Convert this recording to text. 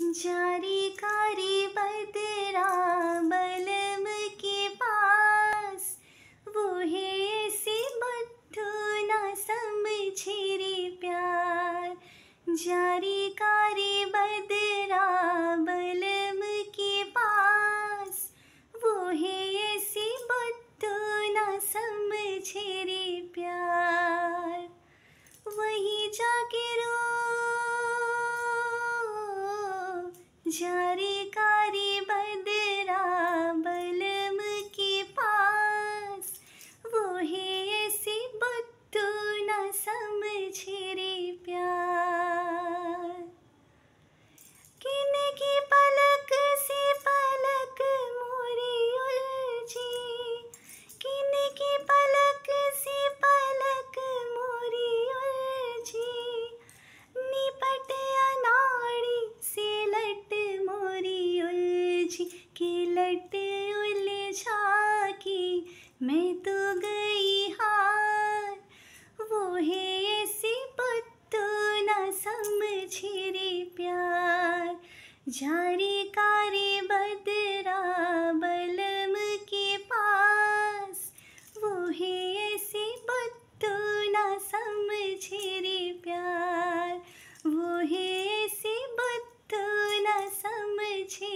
जारी कारी बदरा तेरा बलम के पास वो है ऐसी बद्धू ना समझे रे प्यार जारी कारी बदरा बलम के पास वो है ऐसी बद्धू ना समझे रे प्यार जारी कारी लटे उले की मैं तो गई हार वो है ऐसी पत्तो ना समझे रे प्यार जारी कारे बदरा बलम के पास वो है ऐसी पत्तो ना समझे रे प्यार वो है ऐसी पत्तो ना समझे